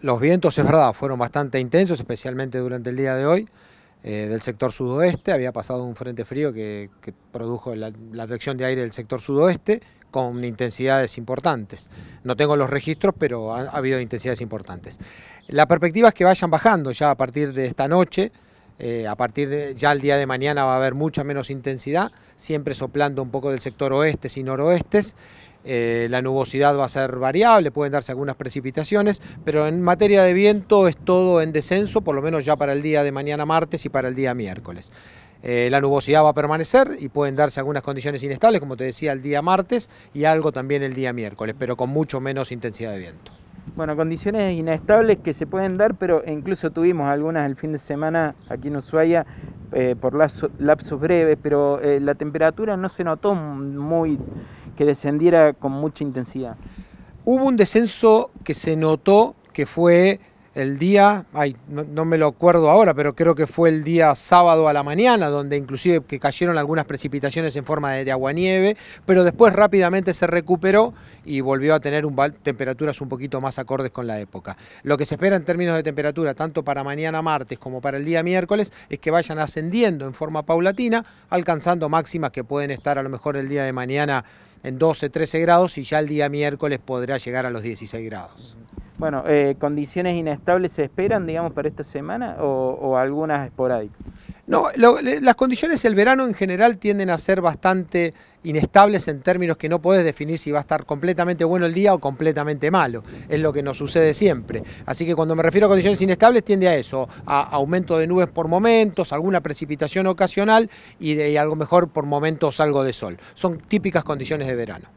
los vientos, es verdad, fueron bastante intensos, especialmente durante el día de hoy. Eh, del sector sudoeste, había pasado un frente frío que, produjo la, atracción de aire del sector sudoeste con intensidades importantes. No tengo los registros, pero ha habido intensidades importantes. La perspectiva es que vayan bajando ya a partir de esta noche, eh, a partir de ya el día de mañana va a haber mucha menos intensidad, siempre soplando un poco del sector oeste y noroestes. Eh, la nubosidad va a ser variable, pueden darse algunas precipitaciones, pero en materia de viento es todo en descenso, por lo menos ya para el día de mañana martes y para el día miércoles. Eh, la nubosidad va a permanecer y pueden darse algunas condiciones inestables, como te decía, el día martes y algo también el día miércoles, pero con mucho menos intensidad de viento bueno, condiciones inestables que se pueden dar, pero incluso tuvimos algunas el fin de semana aquí en Ushuaia eh, por lapsos breves, pero eh, la temperatura no se notó muy que descendiera con mucha intensidad. Hubo un descenso que se notó que fue el día, no, me lo acuerdo ahora, pero creo que fue el día sábado a la mañana, donde inclusive que cayeron algunas precipitaciones en forma de, de aguanieve, pero después rápidamente se recuperó y volvió a tener un, temperaturas un poquito más acordes con la época. Lo que se espera en términos de temperatura, tanto para mañana martes como para el día miércoles, es que vayan ascendiendo en forma paulatina, alcanzando máximas que pueden estar a lo mejor el día de mañana en 12, 13 grados y ya el día miércoles podrá llegar a los 16 grados. Bueno, eh, ¿condiciones inestables se esperan, digamos, para esta semana o, algunas esporádicas? No, las condiciones el verano en general tienden a ser bastante inestables en términos que no podés definir si va a estar completamente bueno el día o completamente malo. Es lo que nos sucede siempre. Así que cuando me refiero a condiciones inestables tiende a eso, a aumento de nubes por momentos, alguna precipitación ocasional y, de, y a lo mejor por momentos algo de sol. Son típicas condiciones de verano.